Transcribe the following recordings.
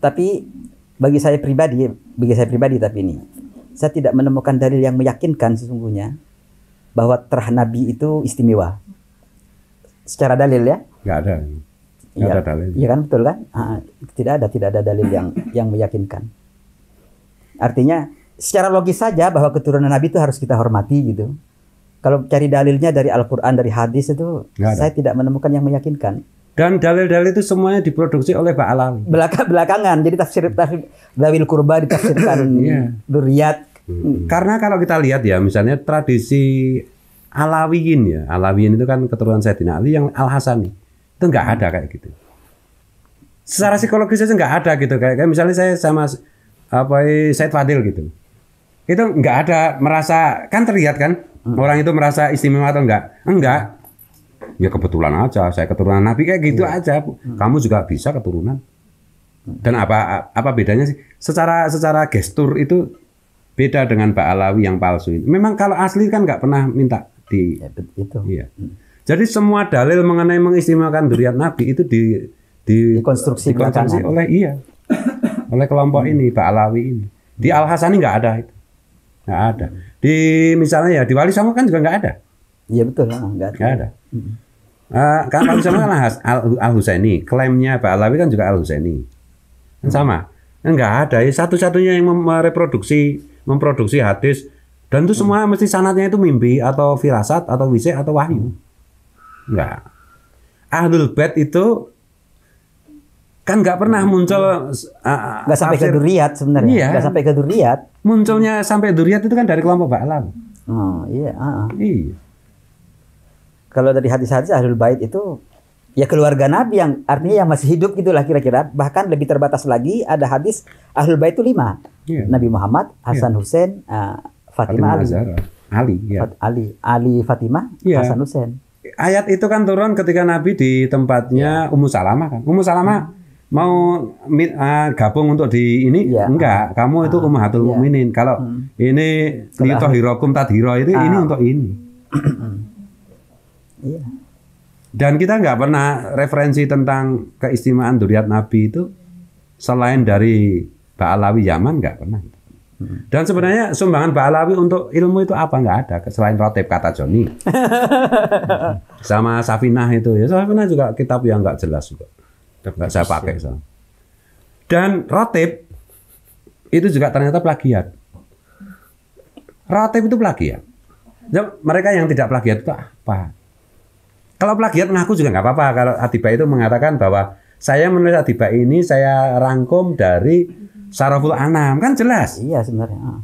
Tapi bagi saya pribadi, bagi saya pribadi tapi ini, saya tidak menemukan dalil yang meyakinkan sesungguhnya bahwa terah Nabi itu istimewa. Secara dalil ya? Nggak ada. Nggak ya, ada dalil. Iya kan betul kan? Ah, ah. tidak ada, tidak ada dalil yang yang meyakinkan. Artinya secara logis saja bahwa keturunan Nabi itu harus kita hormati gitu. Kalau cari dalilnya dari Al-Quran, dari hadis itu, saya tidak menemukan yang meyakinkan. Dan dalil-dalil itu semuanya diproduksi oleh Pak Alawi. Belakang belakangan, jadi tafsir tafsir Dawil Kurba ditafsirkan yeah. duriat. Hmm. Karena kalau kita lihat ya, misalnya tradisi Alawiyin ya, Alawiyin itu kan keturunan Sayyidina Ali yang Al Hasani itu nggak ada kayak gitu. Secara psikologis aja nggak ada gitu kayak, kayak misalnya saya sama apa Said Fadil gitu, itu nggak ada merasa kan terlihat kan hmm. orang itu merasa istimewa atau enggak? Enggak ya kebetulan aja saya keturunan nabi kayak gitu ya. aja hmm. kamu juga bisa keturunan dan apa apa bedanya sih secara secara gestur itu beda dengan Pak Alawi yang palsu ini memang kalau asli kan nggak pernah minta di ya, itu iya. Hmm. jadi semua dalil mengenai mengistimewakan duriat nabi itu di di konstruksi oleh iya oleh kelompok hmm. ini Pak Alawi ini di Al Hasani nggak ada itu nggak ada di misalnya ya di Wali Songo kan juga nggak ada Iya betul, ah, nggak ada. Enggak ada. Hmm. Uh, ah, kalau sama lah Al, Al Husaini, klaimnya Pak Alawi kan juga Al Husaini. Kan hmm. sama. Enggak ada, ya, satu-satunya yang mereproduksi, memproduksi hadis dan itu hmm. semua mesti sanatnya itu mimpi atau firasat atau wisik atau wahyu. Hmm. Enggak. Ahlul Bait itu kan nggak pernah hmm. muncul ah, nggak uh, sampai ke duriat sebenarnya iya. nggak sampai ke duriat munculnya sampai duriat itu kan dari kelompok Pak Alam oh iya uh, uh. iya kalau dari hadis-hadis ahlul bait itu ya keluarga Nabi yang artinya yang masih hidup gitulah kira-kira bahkan lebih terbatas lagi ada hadis ahlul bait itu lima yeah. Nabi Muhammad iya. Hasan yeah. Hussein uh, Fatimah, Ali Ali yeah. Fat Ali Ali Fatimah yeah. Hasan Husain ayat itu kan turun ketika Nabi di tempatnya yeah. Ummu Salamah kan Ummu Salamah hmm. mau uh, gabung untuk di ini ya, enggak kamu itu ah, ummahatul yeah. mukminin kalau hmm. ini litohirokum tadhiro itu ah. ini untuk ini hmm. Iya. Dan kita nggak pernah referensi tentang keistimewaan duriat Nabi itu selain dari Ba'alawi Yaman nggak pernah. Hmm. Dan sebenarnya sumbangan Ba'alawi untuk ilmu itu apa nggak ada selain rotep kata Joni sama Safinah itu ya Safinah juga kitab yang nggak jelas juga nggak saya pakai so. Dan rotep itu juga ternyata plagiat. Rotep itu plagiat. Ya, mereka yang tidak plagiat itu apa? Kalau plagiat mengaku juga nggak apa-apa. Kalau Atiba itu mengatakan bahwa saya menulis Atiba ini saya rangkum dari Saraful Anam kan jelas. Iya sebenarnya. Ah.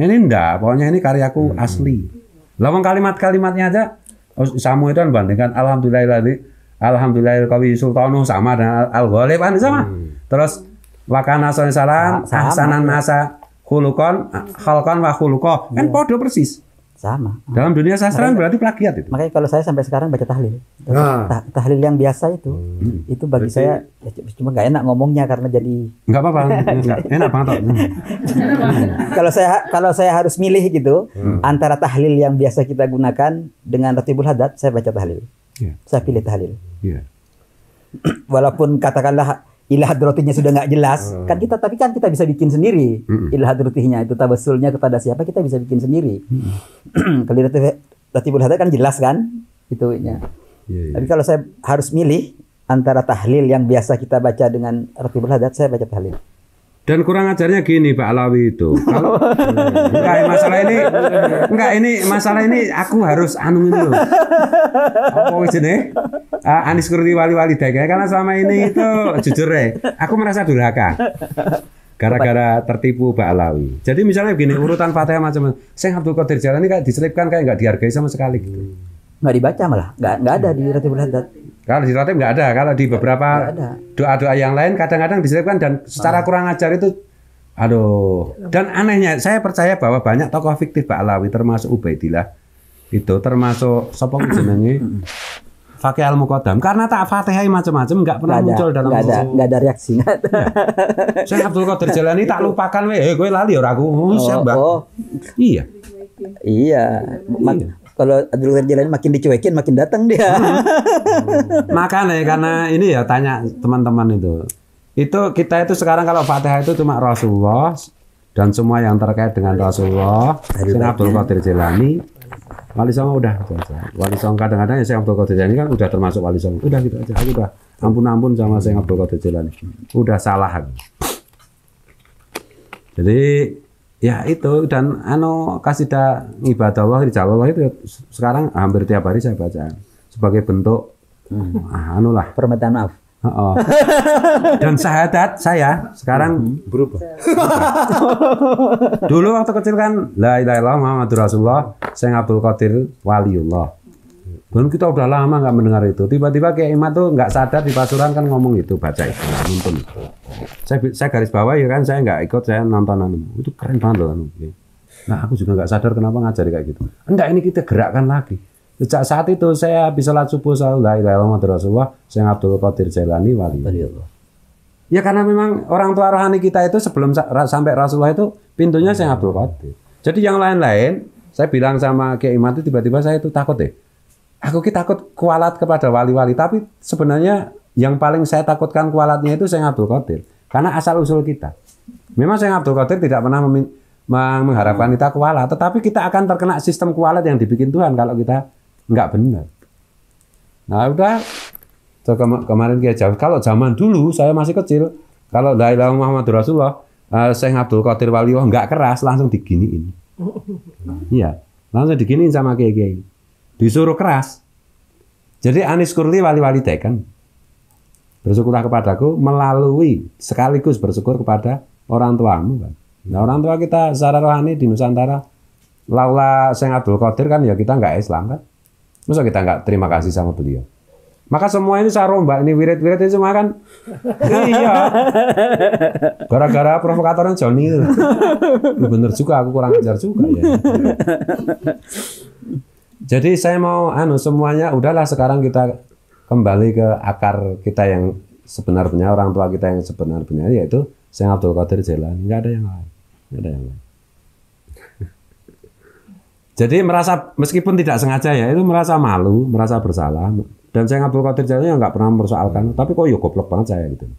Ini enggak, pokoknya ini karyaku hmm. asli. Lawang kalimat-kalimatnya aja Samu itu kan bandingkan di Alhamdulillah qawi sultanu sama dan al ghalib kan sama. Hmm. Terus wakana salan ahsanan nasa khulukon hmm. khalqan wa khuluqah kan iya. podo persis. Sama. Dalam dunia sastra kan berarti plagiat itu. Makanya kalau saya sampai sekarang baca tahlil. Nah. tahlil yang biasa itu. Hmm. Itu bagi Berarti, saya ya, cuma nggak enak ngomongnya karena jadi Enggak apa-apa. enak banget. Hmm. kalau saya kalau saya harus milih gitu hmm. antara tahlil yang biasa kita gunakan dengan ratibul hadat, saya baca tahlil. Yeah. Saya pilih tahlil. Yeah. Walaupun katakanlah ilah rotinya sudah nggak jelas hmm. kan kita tapi kan kita bisa bikin sendiri hmm. ilah itu tabesulnya kepada siapa kita bisa bikin sendiri hmm. kalau ratibul hadat kan jelas kan itu yeah, yeah. Iya. tapi kalau saya harus milih antara tahlil yang biasa kita baca dengan ratibul hadat saya baca tahlil dan kurang ajarnya gini Pak Alawi itu. Kalau enggak masalah ini enggak ini masalah ini aku harus anu ini loh. Apa wis ini? Uh, Anis Kurdi wali-wali dagang karena selama ini itu jujur ya, aku merasa durhaka. Gara-gara tertipu Pak Alawi. Jadi misalnya begini urutan fatihah macam Saya Abdul Qadir Jalani kayak diselipkan kayak enggak dihargai sama sekali gitu. Nggak dibaca malah, enggak nggak ada di Ratibul Haddad. Kalau di Ratib nggak ada, kalau di beberapa doa-doa yang lain kadang-kadang diselipkan dan secara nah. kurang ajar itu aduh. Dan anehnya saya percaya bahwa banyak tokoh fiktif Pak Alawi termasuk Ubaidillah itu termasuk sopong jenenge Fakih al mukodam karena tak fatihai macam-macam nggak pernah gak ada, muncul dalam nggak ada nggak ada reaksi ya. saya Abdul Qadir Jalani tak lupakan weh eh gue lali ya orang aku oh, oh, siapa oh. iya iya, iya kalau di luar jalan makin dicuekin makin datang dia. Hmm. hmm. Makanya karena ini ya tanya teman-teman itu. Itu kita itu sekarang kalau Fatihah itu cuma Rasulullah dan semua yang terkait dengan Rasulullah, Syekh Abdul Qadir Jilani, Wali Songo udah gitu aja. Wali Songo kadang-kadang ya Syekh Abdul Qadir Jilani kan udah termasuk Wali Songo. Udah gitu aja. Aku udah ampun-ampun sama Syekh Abdul Qadir Jilani, Udah salah Jadi ya itu dan ano kasida ibadah Allah di Jawa itu sekarang hampir tiap hari saya baca sebagai bentuk hmm. Ah, anu lah permintaan maaf Oh. Dan syahadat saya sekarang hmm. berubah. Dulu waktu kecil kan la ilaha illallah Muhammadur Rasulullah, saya ngabul Qadir Waliullah. Dan kita udah lama nggak mendengar itu. Tiba-tiba Kiai iman tuh nggak sadar di Pasuruan kan ngomong itu, baca itu, nonton Saya, saya garis bawah ya kan, saya nggak ikut, saya nonton anu. Itu keren banget loh. Anu. Nah aku juga nggak sadar kenapa ngajari kayak gitu. Enggak, ini kita gerakkan lagi. Sejak saat itu saya bisa sholat subuh, saya la ilaha Rasulullah, saya Abdul Qadir Jailani wali. Ya karena memang orang tua rohani kita itu sebelum sampai Rasulullah itu pintunya saya Abdul Qadir. Jadi yang lain-lain, saya bilang sama Kiai iman itu tiba-tiba saya itu takut deh aku kita takut kualat kepada wali-wali, tapi sebenarnya yang paling saya takutkan kualatnya itu saya Abdul Qadir. Karena asal usul kita. Memang saya Abdul Qadir tidak pernah mengharapkan hmm. kita kualat, tetapi kita akan terkena sistem kualat yang dibikin Tuhan kalau kita nggak benar. Nah udah so, kemarin kayak jauh. kalau zaman dulu saya masih kecil kalau dari Muhammad Rasulullah saya eh, Syekh Abdul Qadir wali nggak keras langsung diginiin. Iya, langsung diginiin sama kiai -kaya disuruh keras. Jadi Anis Kurli wali-wali tekan. Bersyukurlah kepadaku melalui sekaligus bersyukur kepada orang tuamu. Kan. Nah orang tua kita secara rohani di Nusantara laula Syekh Abdul Qadir kan ya kita nggak Islam kan. Masa kita nggak terima kasih sama beliau? Maka semua ini rombak ini wirid-wirid ini semua kan iya. Gara-gara provokatornya Johnny. Bener juga, aku kurang ajar juga ya. Jadi saya mau anu semuanya udahlah sekarang kita kembali ke akar kita yang sebenarnya orang tua kita yang sebenarnya yaitu saya Abdul Qadir Jailani. Enggak ada yang lain. Enggak ada yang lain. Jadi merasa meskipun tidak sengaja ya itu merasa malu, merasa bersalah dan saya Abdul Qadir Jailani nggak pernah mempersoalkan, tapi kok yo ya goblok banget saya gitu.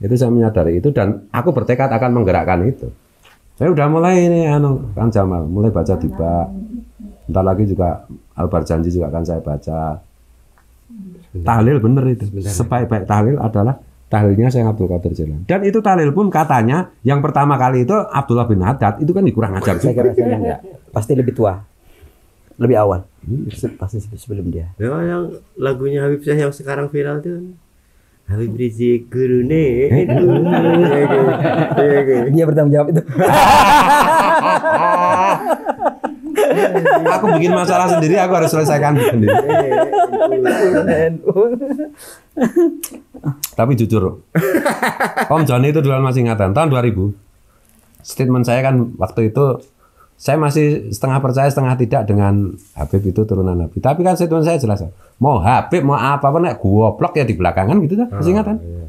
Itu saya menyadari itu dan aku bertekad akan menggerakkan itu. Saya udah mulai ini anu kan Jamal, mulai baca tiba Ntar lagi juga Albar Janji juga akan saya baca. Tahlil bener itu. Sebaik-baik tahlil adalah tahlilnya saya Abdul Qadir Jailani. Dan itu tahlil pun katanya yang pertama kali itu Abdullah bin Haddad itu kan kurang ajar. saya kira saya enggak. Pasti lebih tua. Lebih awal. Hmm. Pasti sebelum dia. Memang yang lagunya Habib Syah yang sekarang viral itu kan? Habib Rizik guru eh, Ini iya, iya, iya. Dia bertanggung jawab itu. aku bikin masalah sendiri, aku harus selesaikan iya, sendiri. Iya, Tapi jujur, Om Joni itu duluan masih ingatan tahun 2000. Statement saya kan waktu itu saya masih setengah percaya setengah tidak dengan Habib itu turunan Nabi. Tapi kan statement saya jelas mau Habib mau apa pun gua blok ya di belakangan gitu dah, masih ah, ingatan. Iya.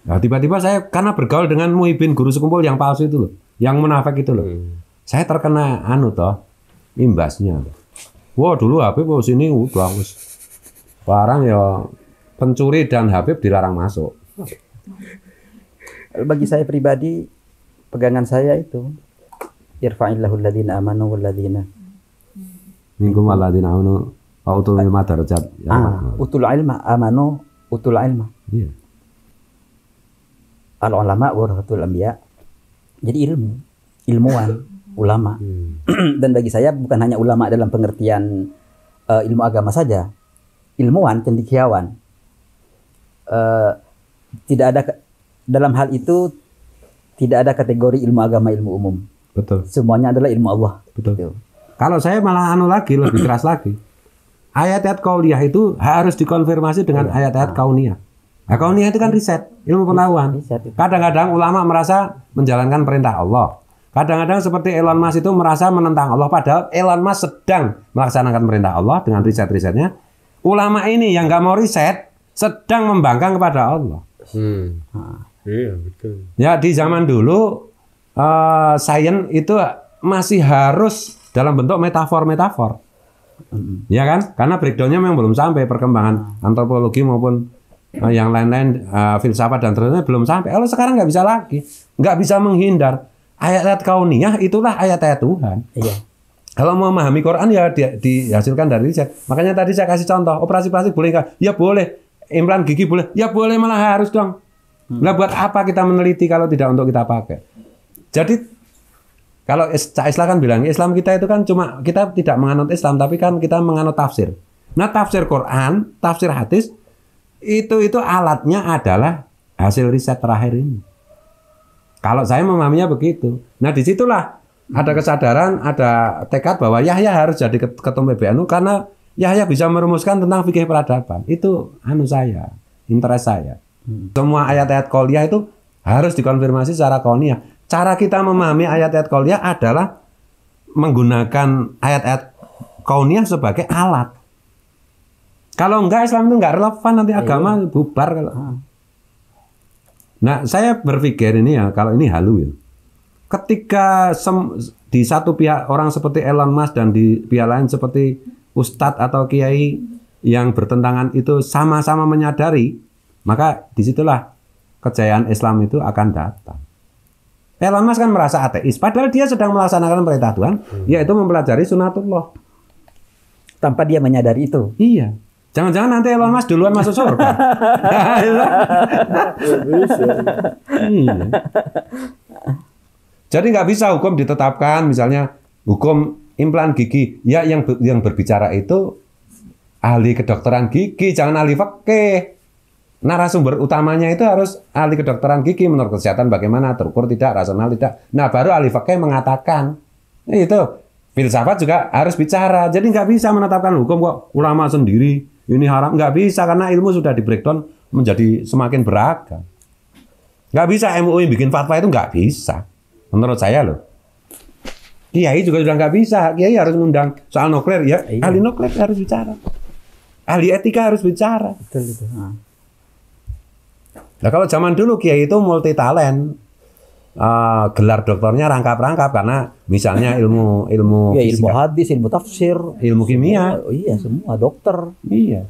Nah, tiba-tiba saya karena bergaul dengan Muhibin guru sekumpul yang palsu itu loh, yang munafik itu loh. Hmm. Saya terkena anu toh, imbasnya. Wah wow, dulu Habib mau sini udah wis barang ya pencuri dan Habib dilarang masuk. Bagi saya pribadi pegangan saya itu irfa'illahu alladziina amanu walladziina minkum alladziina amanu wa utul ilma darajat. Ya, ah, utul ilma amanu utul ilma. Iya. Yeah. Al ulama warahatul anbiya. Jadi ilmu, ilmuwan ulama. Hmm. Dan bagi saya bukan hanya ulama dalam pengertian uh, ilmu agama saja, ilmuwan, cendikiawan Uh, eh, tidak ada dalam hal itu tidak ada kategori ilmu agama ilmu umum. Betul. Semuanya adalah ilmu Allah. Betul. Gitu. Kalau saya malah anu lagi lebih keras lagi. Ayat-ayat kauliyah itu harus dikonfirmasi dengan iya. ayat-ayat ah. kauniyah. Nah, kauniyah itu kan iya. riset, ilmu pengetahuan. Kadang-kadang ulama merasa menjalankan perintah Allah Kadang-kadang seperti Elon Musk itu merasa menentang Allah padahal Elon Musk sedang melaksanakan perintah Allah dengan riset-risetnya. Ulama ini yang nggak mau riset sedang membangkang kepada Allah. Hmm. Nah. Iya, ya di zaman dulu uh, sains itu masih harus dalam bentuk metafor-metafor. Hmm. Ya kan? Karena breakdownnya memang belum sampai perkembangan hmm. antropologi maupun eh, yang lain-lain uh, filsafat dan terusnya belum sampai. Kalau sekarang nggak bisa lagi, nggak bisa menghindar ayat-ayat kauniyah itulah ayat-ayat Tuhan. Iya. Kalau mau memahami Quran ya di, dihasilkan dari riset. Makanya tadi saya kasih contoh operasi plastik boleh nggak? Ya boleh. Implan gigi boleh? Ya boleh malah harus dong. Hmm. Nah buat apa kita meneliti kalau tidak untuk kita pakai? Jadi kalau Islam kan bilang Islam kita itu kan cuma kita tidak menganut Islam tapi kan kita menganut tafsir. Nah tafsir Quran, tafsir hadis itu itu alatnya adalah hasil riset terakhir ini. Kalau saya memahaminya begitu. Nah disitulah ada kesadaran, ada tekad bahwa Yahya harus jadi ketum PBNU karena Yahya bisa merumuskan tentang fikih peradaban. Itu anu saya, interest saya. Hmm. Semua ayat-ayat koliah itu harus dikonfirmasi secara koliah. Cara kita memahami ayat-ayat koliah adalah menggunakan ayat-ayat kauniyah sebagai alat. Kalau enggak Islam itu enggak relevan nanti iya. agama bubar kalau. Ah. Nah, saya berpikir ini ya, kalau ini halu ya. Ketika sem, di satu pihak orang seperti Elon Musk dan di pihak lain seperti Ustadz atau Kiai yang bertentangan itu sama-sama menyadari, maka disitulah kejayaan Islam itu akan datang. Elon Musk kan merasa ateis, padahal dia sedang melaksanakan perintah Tuhan, hmm. yaitu mempelajari sunatullah. Tanpa dia menyadari itu. Iya. Jangan-jangan nanti Elon Musk duluan masuk surga. Jadi nggak bisa hukum ditetapkan, misalnya hukum implan gigi. Ya yang yang berbicara itu ahli kedokteran gigi, jangan ahli fakih. Narasumber utamanya itu harus ahli kedokteran gigi menurut kesehatan bagaimana terukur tidak rasional tidak. Nah baru ahli fakih mengatakan itu filsafat juga harus bicara. Jadi nggak bisa menetapkan hukum kok ulama sendiri ini haram nggak bisa karena ilmu sudah di breakdown menjadi semakin beragam. Nggak bisa MUI bikin fatwa itu nggak bisa. Menurut saya loh. Kiai juga sudah nggak bisa. Kiai harus mengundang soal nuklir ya. Iya. Ahli nuklir harus bicara. Ahli etika harus bicara. Betul, betul. Ah. Nah, kalau zaman dulu Kiai itu multi talent uh, gelar doktornya rangkap-rangkap karena misalnya ilmu ilmu ya, ilmu hadis, ilmu tafsir, ilmu kimia, semua, iya semua dokter. Iya.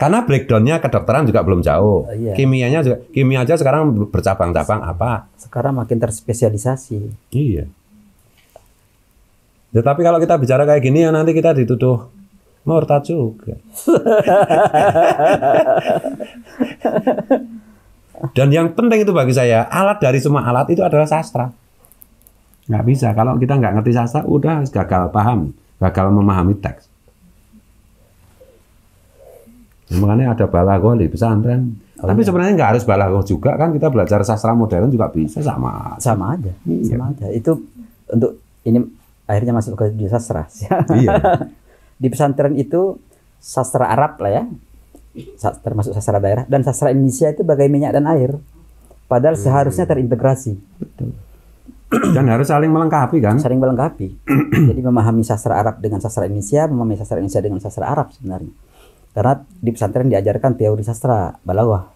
Karena breakdownnya kedokteran juga belum jauh. Uh, iya. Kimianya juga kimia aja sekarang bercabang-cabang apa? Sekarang makin terspesialisasi. Iya. Tetapi ya, kalau kita bicara kayak gini ya nanti kita dituduh murtad juga. Dan yang penting itu bagi saya, alat dari semua alat itu adalah sastra. Nggak bisa. Kalau kita nggak ngerti sastra, udah gagal paham. Gagal memahami teks. Nah, makanya ada balago di pesantren. Oh, Tapi iya. sebenarnya nggak harus balago juga kan kita belajar sastra modern juga bisa sama. Sama aja. Iya. Sama aja. Itu untuk ini akhirnya masuk ke sastra. iya. di pesantren itu sastra Arab lah ya termasuk sastra daerah dan sastra Indonesia itu bagai minyak dan air. Padahal hmm. seharusnya terintegrasi. Dan harus saling melengkapi kan? Saling melengkapi. Jadi memahami sastra Arab dengan sastra Indonesia, memahami sastra Indonesia dengan sastra Arab sebenarnya. Karena di pesantren diajarkan teori sastra balawah.